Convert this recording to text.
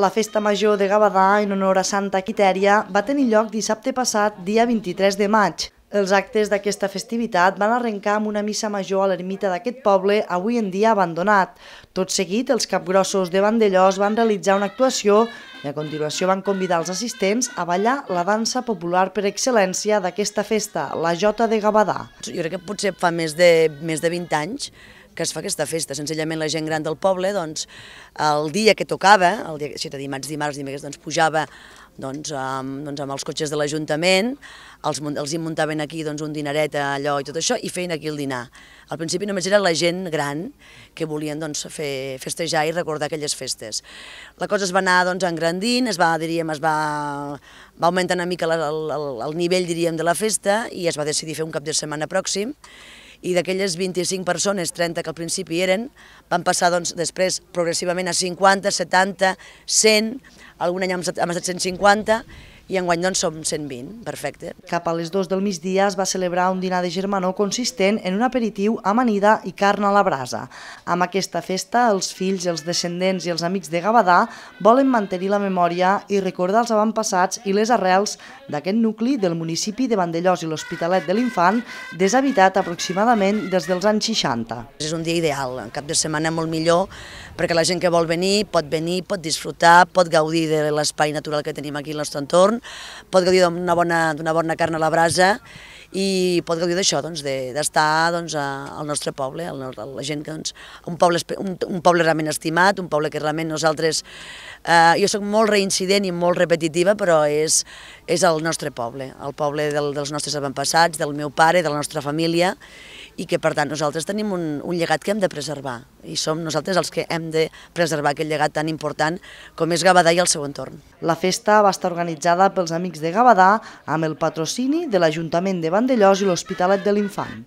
La festa major de Gavadà en honor a Santa Quitèria va tenir lloc dissabte passat, dia 23 de maig. Els actes d'aquesta festivitat van arrencar amb una missa major a l'ermita d'aquest poble, avui en dia abandonat. Tot seguit, els capgrossos de Vandellós van realitzar una actuació i a continuació van convidar els assistents a ballar la dansa popular per excel·lència d'aquesta festa, la Jota de Gavadà. Jo crec que potser fa més de, més de 20 anys que es fa aquesta festa. Senzillament la gent gran del poble, doncs, el dia que tocava, el dia, si era dimarts, dimarts, doncs pujava doncs, amb, doncs, amb els cotxes de l'Ajuntament, els, els hi muntaven aquí doncs, un dinaret allò i tot això, i feien aquí el dinar. Al principi només era la gent gran que volien doncs, fer, festejar i recordar aquelles festes. La cosa es va anar doncs, engrandint, es va, diríem, es va, va augmentar una mica la, el, el, el nivell diríem, de la festa i es va decidir fer un cap de setmana pròxim i d'aquelles 25 persones, 30 que al principi eren, van passar doncs, després progressivament a 50, 70, 100, algun any hem estat 150, i guany doncs som 120, perfecte. Cap a les 2 del migdia es va celebrar un dinar de germanor consistent en un aperitiu, amanida i carn a la brasa. Amb aquesta festa, els fills, els descendents i els amics de Gavadà volen mantenir la memòria i recordar els avantpassats i les arrels d'aquest nucli del municipi de Vandellós i l'Hospitalet de l'Infant, deshabitat aproximadament des dels anys 60. És un dia ideal, en cap de setmana molt millor, perquè la gent que vol venir pot venir, pot disfrutar, pot gaudir de l'espai natural que tenim aquí al nostre entorn, pot gaudir d'una bona, bona carn a la brasa i pot gaudir d'això, doncs, d'estar doncs, doncs, al nostre poble, al, a la gent que doncs, un, poble, un, un poble realment estimat, un poble que realment nosaltres... Eh, jo sóc molt reincident i molt repetitiva, però és, és el nostre poble, el poble del, dels nostres avantpassats, del meu pare, de la nostra família, i que per tant nosaltres tenim un, un llegat que hem de preservar i som nosaltres els que hem de preservar aquest llegat tan important com és Gavadà i el seu entorn. La festa va estar organitzada pels amics de Gavadà amb el patrocini de l'Ajuntament de Vandellós i l'Hospitalet de l'Infant.